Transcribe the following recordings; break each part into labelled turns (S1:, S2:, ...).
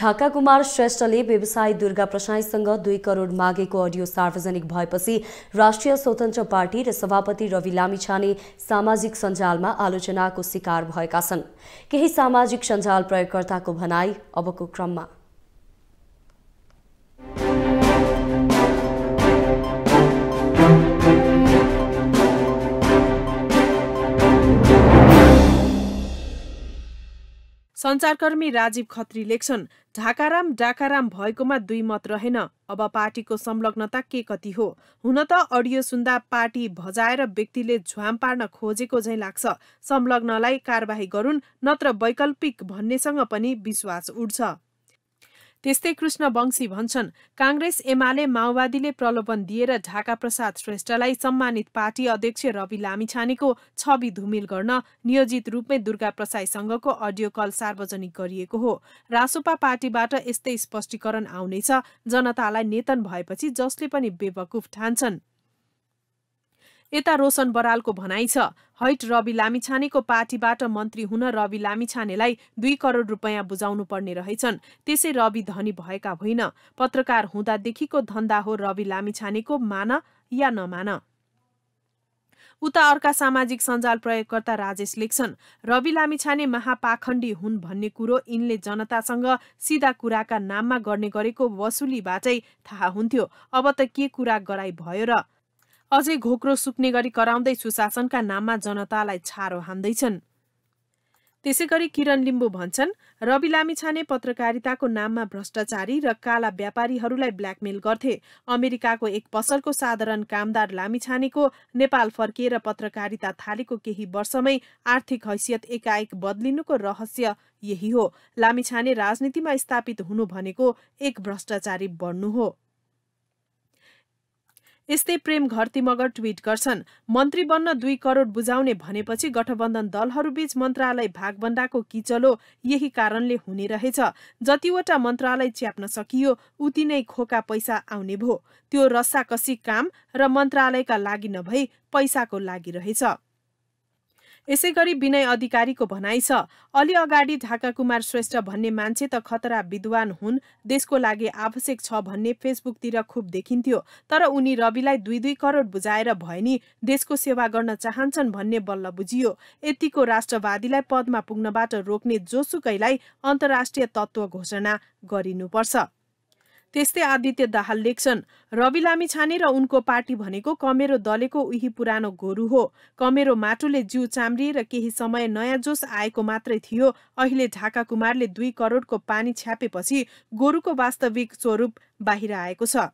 S1: ढाका कुमार श्रेष्ठले व्यवसायी दुर्गा प्रसाईसँग दुई करोड मागेको अडियो सार्वजनिक भएपछि राष्ट्रिय स्वतन्त्र पार्टी र सभापति रवि लामिछाने सामाजिक सञ्जालमा आलोचनाको शिकार भएका छन् केही सामाजिक सञ्जाल प्रयोगकर्ताको भनाई अबको क्रममा सञ्चारकर्मी राजीव खत्री लेख्छन् ढाकाराम डाकाराम भएकोमा दुई मत रहेन अब पार्टीको संलग्नता के कति हो हुन त अडियो सुन्दा पार्टी भजाएर व्यक्तिले झ्वाम पार्न खोजेको झैँ लाग्छ संलग्नलाई कारवाही गरून् नत्र वैकल्पिक भन्नेसँग पनि विश्वास उठ्छ त्यस्तै कृष्ण वंशी भन्छन् काङ्ग्रेस एमाले माओवादीले प्रलोभन दिएर ढाका प्रसाद श्रेष्ठलाई सम्मानित पार्टी अध्यक्ष रवि लामिछानेको छवि धुमिल गर्न नियोजित रूपमै दुर्गा प्रसाईसँगको अडियो कल सार्वजनिक गरिएको हो रासोपा पार्टीबाट यस्तै स्पष्टीकरण आउनेछ जनतालाई नेतन भएपछि जसले पनि बेवकुफ ठान्छन् यता रोशन बरालको भनाइ छ हैट रवि लामिछानेको पार्टीबाट मन्त्री हुन रवि लामिछानेलाई दुई करोड रुपियाँ बुझाउनु पर्ने रहेछन् त्यसै रवि धनी भएका होइन पत्रकार हुँदादेखिको धन्दा हो रवि लामिछानेको मान या नमान उता अर्का सामाजिक सञ्जाल प्रयोगकर्ता राजेश लेख्छन् रवि लामिछाने महापाखण्डी हुन् भन्ने कुरो यिनले जनतासँग सिधा कुराका नाममा गर्ने गरेको वसुलीबाटै थाहा हुन्थ्यो अब त के कुरा गराई भयो र अझै घोक्रो सुक्ने गरी कराउँदै सुशासनका नाममा जनतालाई छारो हान्दैछन् त्यसै गरी किरण लिम्बू भन्छन् रवि लामिछाने पत्रकारिताको नाममा भ्रष्टाचारी र काला व्यापारीहरूलाई ब्ल्याकमेल गर्थे अमेरिकाको एक पसलको साधारण कामदार लामिछानेको नेपाल फर्किएर पत्रकारिता थालेको केही वर्षमै आर्थिक हैसियत एकाएक बदलिनुको रहस्य यही हो लामिछाने राजनीतिमा स्थापित हुनु भनेको एक भ्रष्टाचारी बढ्नु हो यस्तै प्रेम घरती मगर ट्वीट गर्छन् मन्त्री बन्न दुई करोड बुझाउने भनेपछि गठबन्धन दलहरूबीच मन्त्रालय भागभन्दाको किचलो यही कारणले हुने रहेछ जतिवटा मन्त्रालय च्याप्न सकियो उति नै खोका पैसा आउने भो त्यो रस्साकसी काम र मन्त्रालयका लागि नभई पैसाको लागि रहेछ यसै गरी विनय अधिकारीको भनाइ छ अलि अगाडि ढाका कुमार श्रेष्ठ भन्ने मान्छे त खतरा विद्वान हुन् देशको लागि आवश्यक छ भन्ने फेसबुकतिर खुब देखिन्थ्यो तर उनी रविलाई दुई दुई करोड बुझाएर भए नि देशको सेवा गर्न चाहन्छन् भन्ने बल्ल बुझियो यतिको राष्ट्रवादीलाई पदमा पुग्नबाट रोक्ने जोसुकैलाई अन्तर्राष्ट्रिय तत्त्व घोषणा गरिनुपर्छ त्यस्तै आदित्य दाहाल लेख्छन् रवि लामी छाने र उनको पार्टी भनेको कमेरो दलेको उही पुरानो गोरु हो कमेरो माटोले जिउ र केही समय नयाँ जोस आएको मात्रै थियो अहिले ढाका कुमारले दुई करोडको पानी छ्यापेपछि गोरुको वास्तविक स्वरूप बाहिर आएको छ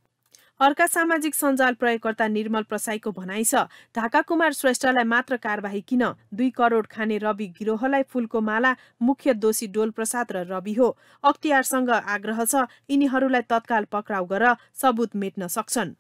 S1: अर्का सामाजिक सञ्जाल प्रयोगकर्ता निर्मल प्रसाईको भनाइ छ ढाका कुमार श्रेष्ठलाई मात्र कारवाही किन दुई करोड खाने रवि गिरोहलाई फूलको माला मुख्य दोषी डोलप्रसाद र रवि हो अख्तियारसँग आग्रह छ यिनीहरूलाई तत्काल पक्राउ गर सबुत मेट्न सक्छन्